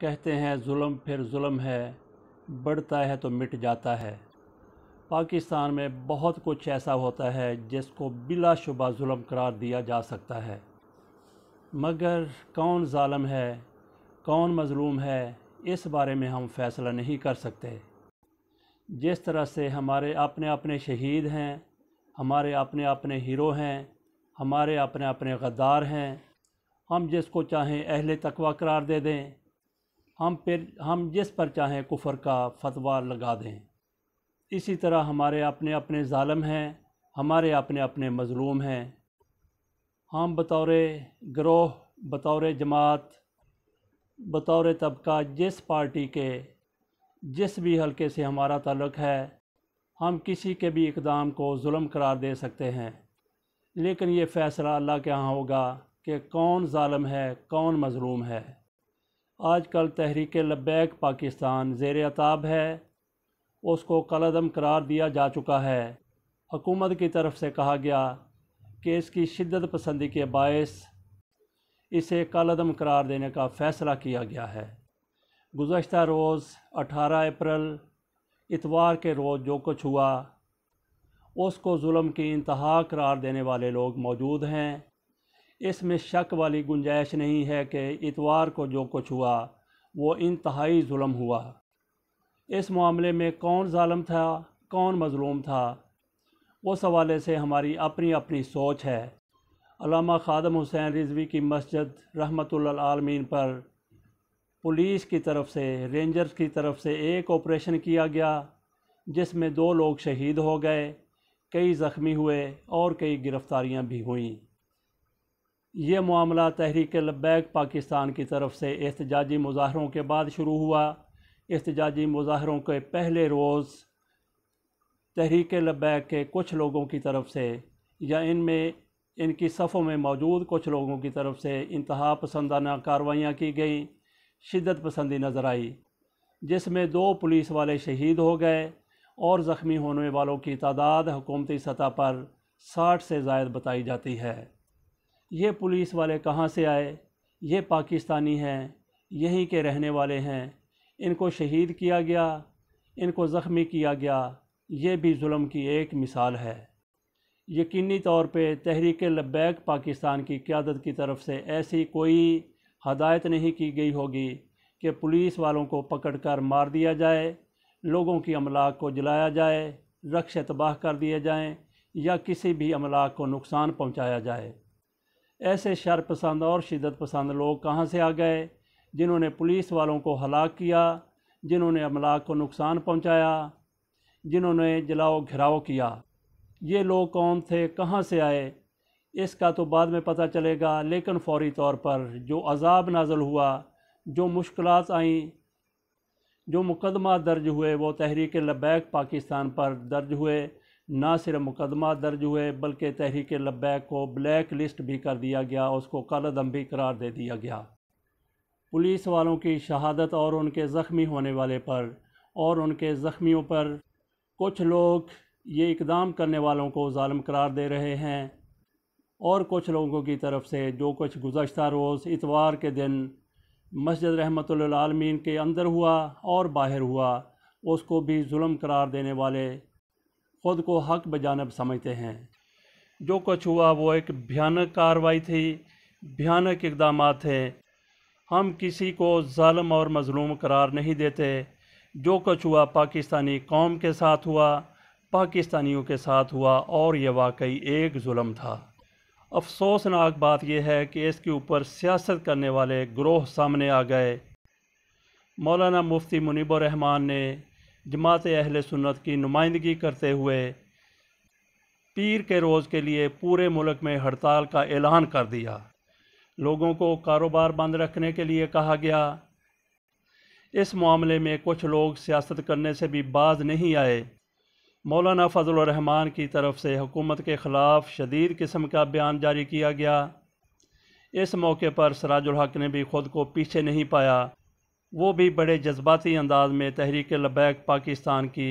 कहते हैं जुल्म फिर जुल्म है बढ़ता है तो मिट जाता है पाकिस्तान में बहुत कुछ ऐसा होता है जिसको बिलाशुबा जुल्म करार दिया जा सकता है मगर कौन ालम है कौन मज़लूम है इस बारे में हम फैसला नहीं कर सकते जिस तरह से हमारे अपने अपने शहीद हैं हमारे अपने अपने हीरो हैं हमारे अपने अपने गद्दार हैं हम जिसको चाहें अहल तकवा करार दे दें हम पर हम जिस पर चाहें कुफर का फतवा लगा दें इसी तरह हमारे अपने अपने ालम हैं हमारे अपने अपने मज़लूम हैं हम बतौर ग्रोह बतौर जमात बतौर तबका जिस पार्टी के जिस भी हलके से हमारा ताल्लुक़ है हम किसी के भी इकदाम को जुल्म करार दे सकते हैं लेकिन ये फ़ैसला अल्लाह के यहाँ होगा कि कौन ालम है कौन मज़लूम है आज कल तहरीक लबैक पाकिस्तान जेर अताब है उसको कलदम करार दिया जा चुका है हकूमत की तरफ से कहा गया कि इसकी शिदत पसंदी के बायस इसे कलदम करार देने का फ़ैसला किया गया है गुज्त रोज़ अठारह अप्रैल इतवार के रोज़ जो कुछ हुआ उसको जुल्म की इंतहा करार देने वाले लोग मौजूद हैं इसमें शक वाली गुंजाइश नहीं है कि इतवार को जो कुछ हुआ वो इंतहाई जुल्म हुआ इस मामले में कौन ालम था कौन मज़लूम था उस हवाले से हमारी अपनी अपनी सोच है अलामा खादम हुसैन रिजवी की मस्जिद रहमत आलमीन पर पुलिस की तरफ से रेंजर्स की तरफ से एक ऑपरेशन किया गया जिसमें दो लोग शहीद हो गए कई ज़ख्मी हुए और कई गिरफ़्तारियां भी हुईं ये मामला तहरीक लब्बैक पाकिस्तान की तरफ से एहतजाजी मुजाहरों के बाद शुरू हुआ एहतजाजी मुजाहरों के पहले रोज़ तहरीक लब्बैक के कुछ लोगों की तरफ से या इनमें इनकी सफ़ों में मौजूद कुछ लोगों की तरफ से इंतहा पसंदाना कार्रवाइयाँ की गई शिदत पसंदी नज़र आई जिसमें दो पुलिस वाले शहीद हो गए और ज़ख्मी होने वालों की तादाद हुकूमती सतह पर साठ से जायद बताई जाती है ये पुलिस वाले कहाँ से आए ये पाकिस्तानी हैं यहीं के रहने वाले हैं इनको शहीद किया गया इनको ज़ख्मी किया गया ये भी जुल्म की एक मिसाल है यकीनी तौर पे तहरीक लब्बैक पाकिस्तान की क्यादत की तरफ से ऐसी कोई हदायत नहीं की गई होगी कि पुलिस वालों को पकड़कर मार दिया जाए लोगों की अमलाक को जलाया जाए रक्ष तबाह कर दिए जाएँ या किसी भी अमलाक को नुकसान पहुँचाया जाए ऐसे शर पसंद और शिदत पसंद लोग कहाँ से आ गए जिन्होंने पुलिस वालों को हलाक किया जिन्होंने अमलाक को नुकसान पहुँचाया जिन्होंने जलाओ घिराव किया ये लोग कौन थे कहाँ से आए इसका तो बाद में पता चलेगा लेकिन फौरी तौर पर जो अजाब नाजल हुआ जो मुश्किल आईं जो मुकदमा दर्ज हुए वो तहरीक लबैक पाकिस्तान पर दर्ज हुए ना सिर्फ मुकदमा दर्ज हुए बल्कि तहरीक लब्बैक को ब्लैक लिस्ट भी कर दिया गया उसको काला भी करार दे दिया गया पुलिस वालों की शहादत और उनके ज़ख्मी होने वाले पर और उनके ज़ख्मियों पर कुछ लोग ये इकदाम करने वालों को ालम करार दे रहे हैं और कुछ लोगों की तरफ से जो कुछ गुज्त रोज़ इतवार के दिन मस्जिद रहमत आलमीन के अंदर हुआ और बाहर हुआ उसको भी जुल्म करार देने वाले ख़ुद को हक बजानब समझते हैं जो कुछ हुआ वो एक भयानक कार्रवाई थी भयानक इकदाम थे हम किसी को ालम और मज़लूम करार नहीं देते जो कुछ हुआ पाकिस्तानी कौम के साथ हुआ पाकिस्तानियों के साथ हुआ और यह वाकई एक जुल्म था अफसोसनाक बात यह है कि इसके ऊपर सियासत करने वाले ग्रोह सामने आ गए मौलाना मुफ्ती मुनीब रहमान ने जमात अहल सुन्नत की नुमाइंदगी करते हुए पीर के रोज़ के लिए पूरे मुल्क में हड़ताल का ऐलान कर दिया लोगों को कारोबार बंद रखने के लिए कहा गया इस मामले में कुछ लोग सियासत करने से भी बाज नहीं आए मौलाना फजलरहमान की तरफ से हुकूमत के ख़िलाफ़ शदीद किस्म का बयान जारी किया गया इस मौके पर सराजुल हक ने भी ख़ुद को पीछे नहीं पाया वो भी बड़े जज्बाती अंदाज में तहरीक लबैक पाकिस्तान की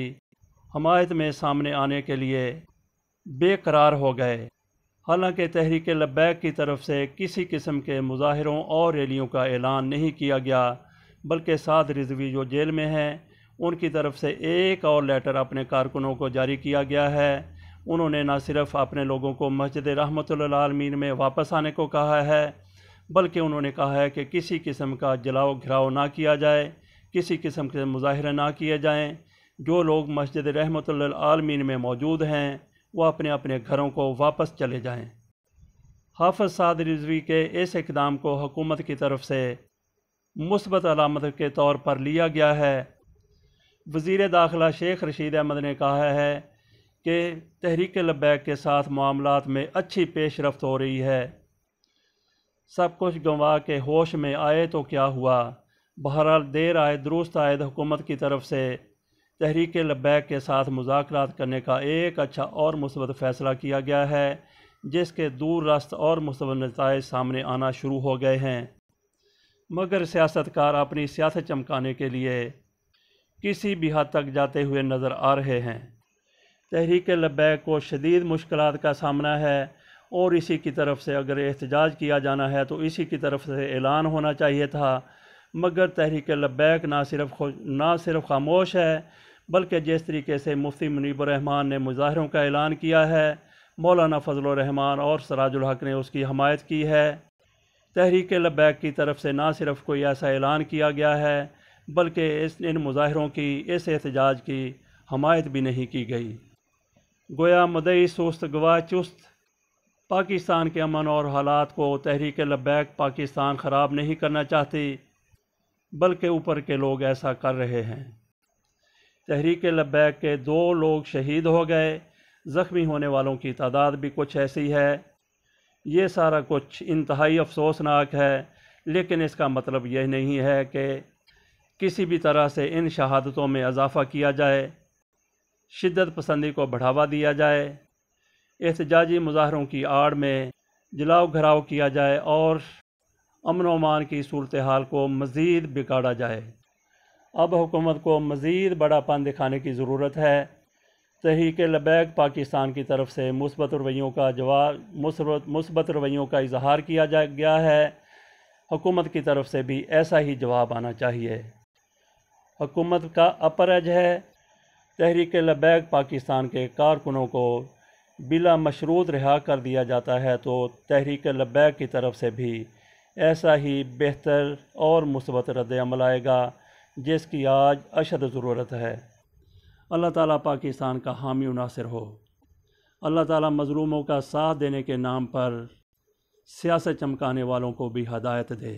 हमायत में सामने आने के लिए बेकरार हो गए हालांकि तहरीक लबैक की तरफ से किसी किस्म के मुजाहरों और रैलियों का ऐलान नहीं किया गया बल्कि साद रिजवी जो जेल में हैं उनकी तरफ से एक और लेटर अपने कारकुनों को जारी किया गया है उन्होंने न सिर्फ अपने लोगों को मस्जिद रहमत आलमीन में वापस आने को कहा है बल्कि उन्होंने कहा है कि किसी किस्म का जलाओ घिराव ना किया जाए किसी किस्म के मुजाहरा ना किए जाएँ जो लोग मस्जिद रहमत आलमीन में मौजूद हैं वह अपने अपने घरों को वापस चले जाएँ हाफज साद रिजवी के इस इकदाम को हुकूमत की तरफ से मुस्बत अलामत के तौर पर लिया गया है वजीर दाखिला शेख रशीद अहमद ने कहा है कि तहरीक लबैक के साथ मामला में अच्छी पेश रफ्त हो रही है सब कुछ गंवा के होश में आए तो क्या हुआ बहरहाल देर आए दुरुस्त आए हुकूमत की तरफ से तहरीक लबैक के साथ मुजाकर करने का एक अच्छा और मुस्बत फ़ैसला किया गया है जिसके दूर रास्त और मुस्बत नतज सामने आना शुरू हो गए हैं मगर सियासतकार अपनी सियासत चमकाने के लिए किसी भी हद तक जाते हुए नज़र आ रहे हैं तहरीक लबैक को शदीद मुश्किल का सामना है और इसी की तरफ से अगर एहतजाज किया जाना है तो इसी की तरफ से ऐलान होना चाहिए था मगर तहरीक लब्बैक ना सिर्फ ना सिर्फ खामोश है बल्कि जिस तरीके से मुफ्ती मुनीब रहमान ने मुजाहरों का ऐलान किया है मौलाना फजल रहमान और सराजुल हक ने उसकी हमायत की है तहरीक लब्बैक की तरफ से ना सिर्फ कोई ऐसा ऐलान किया गया है बल्कि इस इन मुजाहरों की इस एहतजाज की हमायत भी नहीं की गई गोया मदई सुस्त गवाह चुस्त पाकिस्तान के अमन और हालात को तहरीक लबैक पाकिस्तान ख़राब नहीं करना चाहती बल्कि ऊपर के लोग ऐसा कर रहे हैं तहरीक लबैक के दो लोग शहीद हो गए ज़ख्मी होने वालों की तादाद भी कुछ ऐसी है ये सारा कुछ इंतहाई अफसोसनाक है लेकिन इसका मतलब यह नहीं है कि किसी भी तरह से इन शहादतों में इजाफ़ा किया जाए शिदत पसंदी को बढ़ावा दिया जाए एहतजाजी मुजाहरों की आड़ में जलाओ घराव किया जाए और अमन वमान की सूरत हाल को मज़ीद बिगाड़ा जाए अब हुकूमत को मज़ीद बड़ापन दिखाने की ज़रूरत है तहरीक लबैक पाकिस्तान की तरफ से मुस्बत रवैयों का जवाब मुस्बत रवैयों का इजहार किया जा गया है हुकूमत की तरफ से भी ऐसा ही जवाब आना चाहिए हुकूमत का अपरज है तहरीक लबैक पाकिस्तान के कारकुनों को बिला मशरूत रिहा कर दिया जाता है तो तहरीक लबैक की तरफ से भी ऐसा ही बेहतर और मुसबत रद्दमल आएगा जिसकी आज अशद ज़रूरत है अल्लाह ताला पाकिस्तान का हामी नासिर हो अल्लाह ताला मज़लूमों का साथ देने के नाम पर सियासत चमकाने वालों को भी हदायत दे